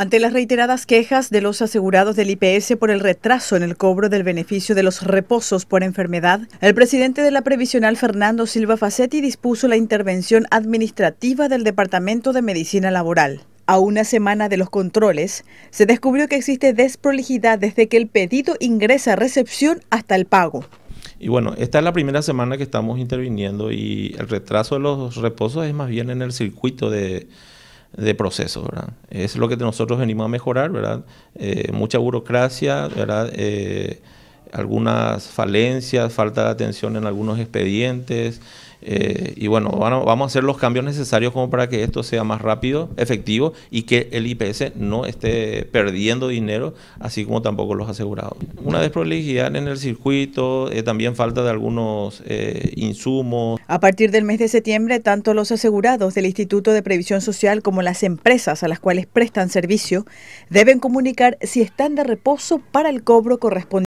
Ante las reiteradas quejas de los asegurados del IPS por el retraso en el cobro del beneficio de los reposos por enfermedad, el presidente de la previsional Fernando Silva Facetti dispuso la intervención administrativa del Departamento de Medicina Laboral. A una semana de los controles, se descubrió que existe desprolijidad desde que el pedido ingresa a recepción hasta el pago. Y bueno, esta es la primera semana que estamos interviniendo y el retraso de los reposos es más bien en el circuito de de procesos, ¿verdad? Es lo que nosotros venimos a mejorar, ¿verdad? Eh, mucha burocracia, ¿verdad? Eh, algunas falencias, falta de atención en algunos expedientes. Eh, y bueno, vamos a hacer los cambios necesarios como para que esto sea más rápido, efectivo y que el IPS no esté perdiendo dinero, así como tampoco los asegurados. Una desprolijidad en el circuito, eh, también falta de algunos eh, insumos. A partir del mes de septiembre, tanto los asegurados del Instituto de Previsión Social como las empresas a las cuales prestan servicio deben comunicar si están de reposo para el cobro correspondiente